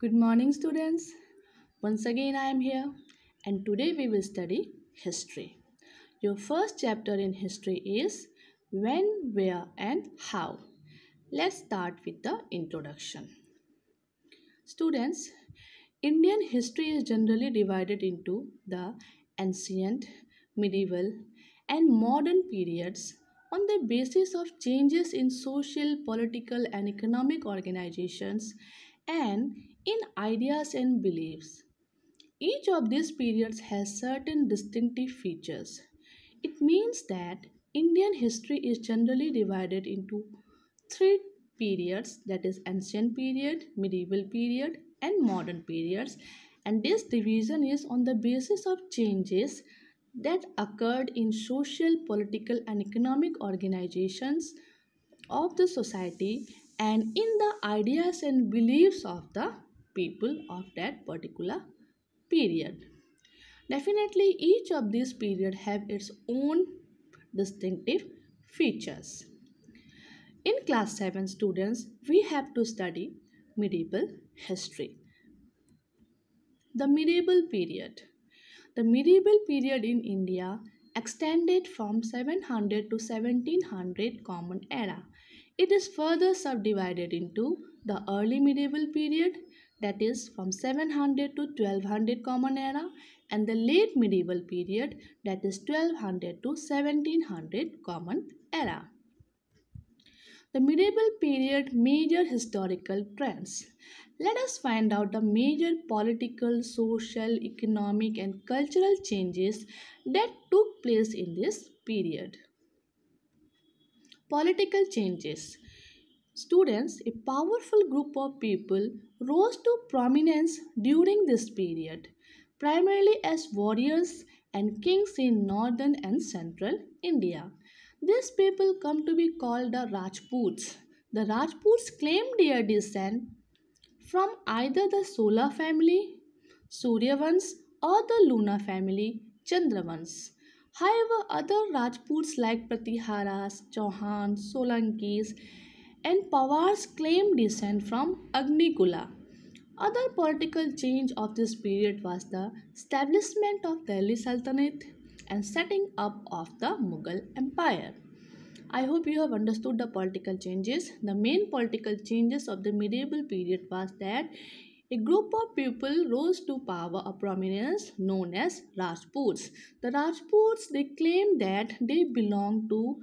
Good morning students. Once again I am here and today we will study history. Your first chapter in history is when, where and how. Let's start with the introduction. Students, Indian history is generally divided into the ancient, medieval and modern periods on the basis of changes in social, political and economic organizations and in ideas and beliefs. Each of these periods has certain distinctive features. It means that Indian history is generally divided into three periods that is ancient period, medieval period and modern periods and this division is on the basis of changes that occurred in social, political and economic organizations of the society and in the ideas and beliefs of the people of that particular period. Definitely each of these periods have its own distinctive features. In class 7 students, we have to study medieval history. The medieval period. The medieval period in India extended from 700 to 1700 common era. It is further subdivided into the early medieval period, that is from 700 to 1200 common era and the late medieval period that is 1200 to 1700 common era. The medieval period major historical trends. Let us find out the major political, social, economic and cultural changes that took place in this period. Political changes. Students, a powerful group of people rose to prominence during this period, primarily as warriors and kings in northern and central India. These people come to be called the Rajputs. The Rajputs claim their descent from either the Sola family, Suryavans, or the Luna family, Chandravans. However, other Rajputs like Pratiharas, Chauhan, Solankis, and powers claimed descent from Agnikula. Other political change of this period was the establishment of Delhi Sultanate and setting up of the Mughal Empire. I hope you have understood the political changes. The main political changes of the medieval period was that a group of people rose to power a prominence known as Rajputs. The Rajputs they claimed that they belong to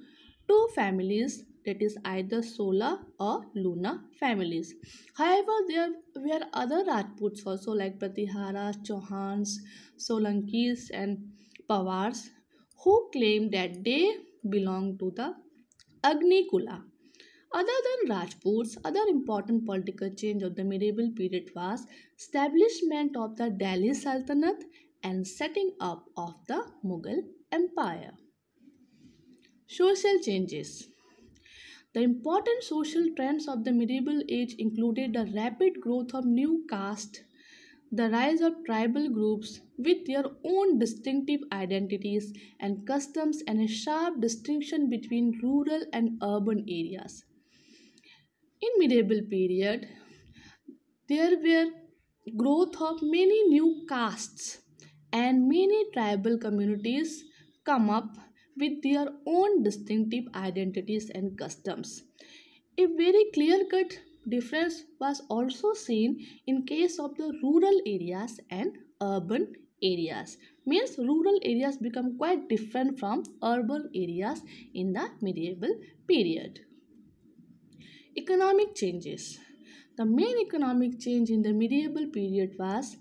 two families that is either solar or lunar families. However, there were other Rajputs also like Pratiharas, Chauhans, Solankis and Pawars who claimed that they belonged to the Agni Kula. Other than Rajputs, other important political change of the medieval period was establishment of the Delhi Sultanate and setting up of the Mughal Empire. Social changes the important social trends of the medieval age included the rapid growth of new castes, the rise of tribal groups with their own distinctive identities and customs, and a sharp distinction between rural and urban areas. In medieval period, there were growth of many new castes and many tribal communities come up with their own distinctive identities and customs. A very clear-cut difference was also seen in case of the rural areas and urban areas means rural areas become quite different from urban areas in the medieval period economic changes the main economic change in the medieval period was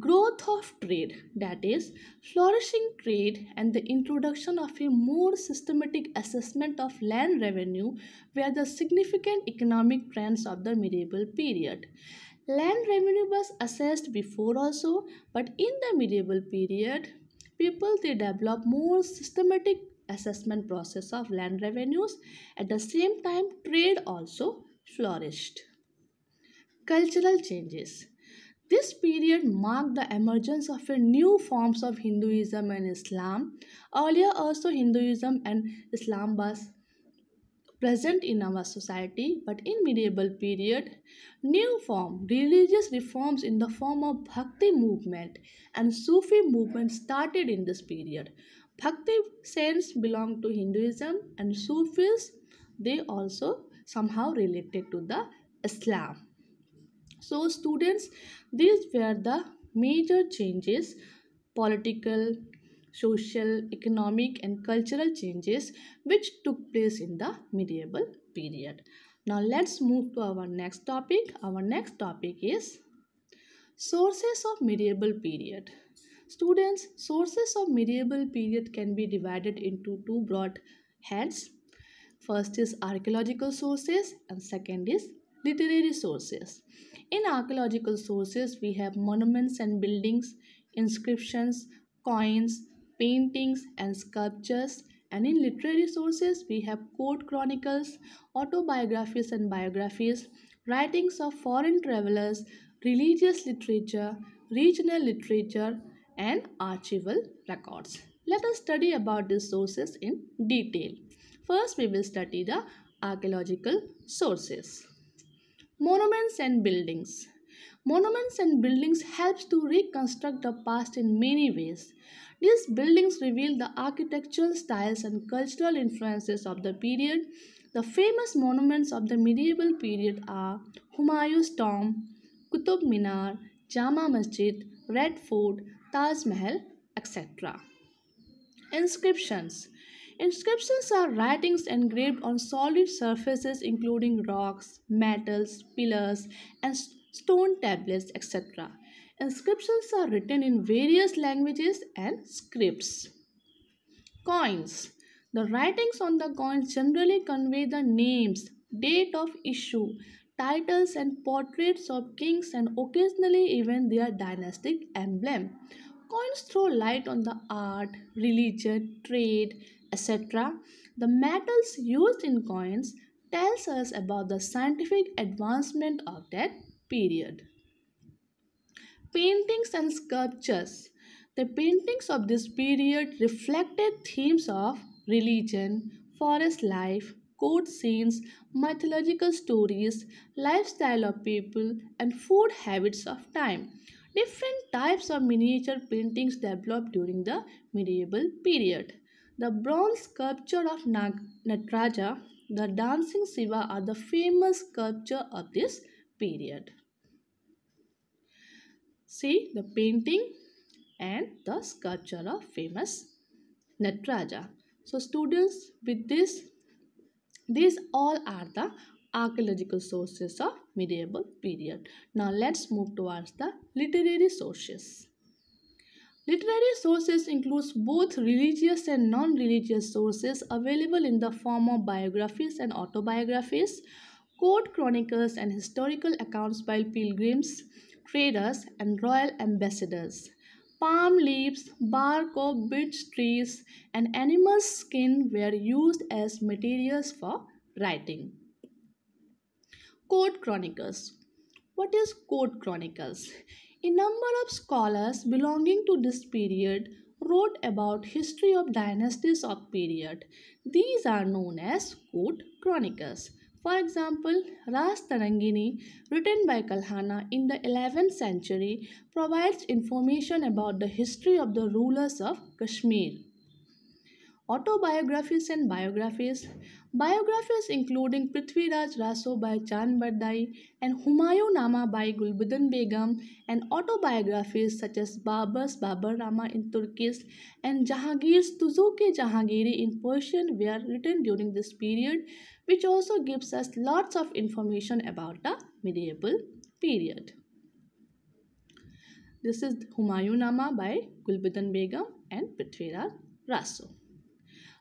growth of trade that is flourishing trade and the introduction of a more systematic assessment of land revenue were the significant economic trends of the medieval period land revenue was assessed before also but in the medieval period people they develop more systematic assessment process of land revenues at the same time trade also flourished cultural changes this period marked the emergence of new forms of Hinduism and Islam. Earlier also Hinduism and Islam was present in our society but in medieval period new form religious reforms in the form of bhakti movement and sufi movement started in this period bhakti saints belong to hinduism and sufis they also somehow related to the islam so students, these were the major changes, political, social, economic and cultural changes which took place in the medieval period. Now let's move to our next topic. Our next topic is sources of medieval period. Students, sources of medieval period can be divided into two broad heads. First is archaeological sources and second is literary sources. In archaeological sources, we have monuments and buildings, inscriptions, coins, paintings, and sculptures. And in literary sources, we have court chronicles, autobiographies and biographies, writings of foreign travelers, religious literature, regional literature, and archival records. Let us study about these sources in detail. First, we will study the archaeological sources. Monuments and buildings. Monuments and buildings helps to reconstruct the past in many ways. These buildings reveal the architectural styles and cultural influences of the period. The famous monuments of the medieval period are Humayun's tomb, Qutub Minar, Jama Masjid, Red Fort, Taj Mahal, etc. Inscriptions Inscriptions are writings engraved on solid surfaces including rocks, metals, pillars and stone tablets etc. Inscriptions are written in various languages and scripts. Coins. The writings on the coins generally convey the names, date of issue, titles and portraits of kings and occasionally even their dynastic emblem. Coins throw light on the art, religion, trade, etc. The metals used in coins tells us about the scientific advancement of that period. Paintings and sculptures. The paintings of this period reflected themes of religion, forest life, court scenes, mythological stories, lifestyle of people, and food habits of time. Different types of miniature paintings developed during the medieval period. The bronze sculpture of Nag the dancing Shiva are the famous sculpture of this period. See the painting and the sculpture of famous Nataraja. So students with this, these all are the archaeological sources of medieval period. Now let's move towards the literary sources. Literary sources includes both religious and non-religious sources available in the form of biographies and autobiographies, court chronicles and historical accounts by pilgrims, traders and royal ambassadors. Palm leaves, bark of beech trees and animal skin were used as materials for writing. Court chronicles. What is court chronicles? A number of scholars belonging to this period wrote about history of dynasties of period. These are known as quote chronicles. For example, Ras Tarangini, written by Kalhana in the 11th century, provides information about the history of the rulers of Kashmir autobiographies and biographies. Biographies including Prithviraj Raso by Chand Bardai and Humayun Nama by Gulbuddin Begum and autobiographies such as Babas Babar Rama in Turkish and Jahangir's Tuzuke Jahangiri in Persian were written during this period which also gives us lots of information about the medieval period. This is Humayun Nama by Gulbuddin Begum and Prithviraj Raso.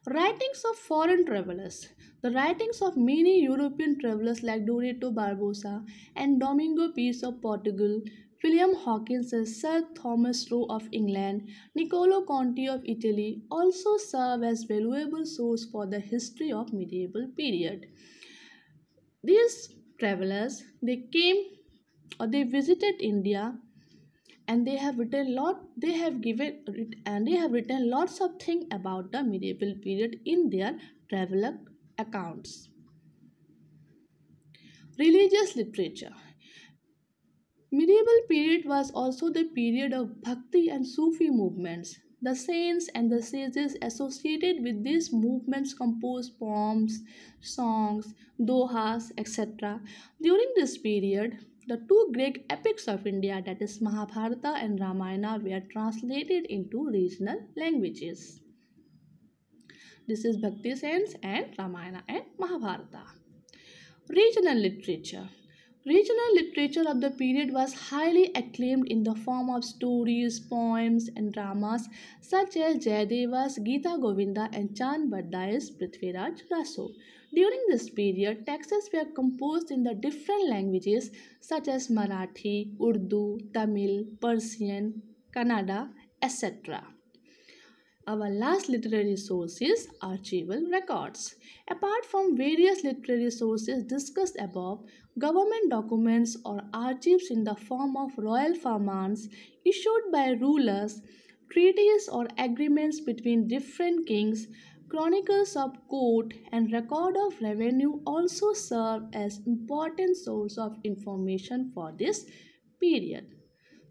Writings of foreign travelers. The writings of many European travelers like Dorito Barbosa and Domingo Pise of Portugal, William Hawkins, Sir Thomas Roe of England, Niccolo Conti of Italy also serve as valuable source for the history of medieval period. These travelers, they came or they visited India and they have written lot they have given and they have written lots of things about the medieval period in their travel accounts religious literature medieval period was also the period of bhakti and sufi movements the saints and the sages associated with these movements composed poems, songs, dohas, etc. During this period, the two great epics of India, that is Mahabharata and Ramayana, were translated into regional languages. This is Bhakti Sense and Ramayana and Mahabharata. Regional literature. Regional literature of the period was highly acclaimed in the form of stories, poems, and dramas such as Jayadeva's Gita Govinda and Chand Bardai's Prithviraj Raso. During this period, texts were composed in the different languages such as Marathi, Urdu, Tamil, Persian, Kannada, etc. Our last literary source is archival records. Apart from various literary sources discussed above, government documents or archives in the form of royal farmans issued by rulers, treaties or agreements between different kings, chronicles of court and record of revenue also serve as important source of information for this period.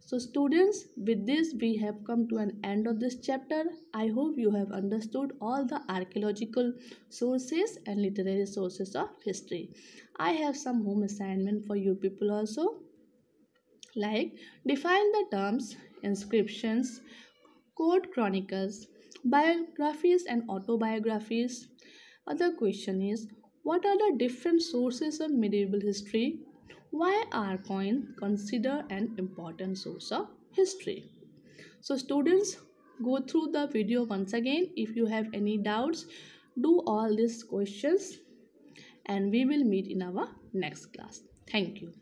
So students, with this we have come to an end of this chapter. I hope you have understood all the archaeological sources and literary sources of history. I have some home assignment for you people also. Like define the terms, inscriptions, court chronicles, biographies and autobiographies. Other question is, what are the different sources of medieval history why are coins considered an important source of history? So students, go through the video once again. If you have any doubts, do all these questions and we will meet in our next class. Thank you.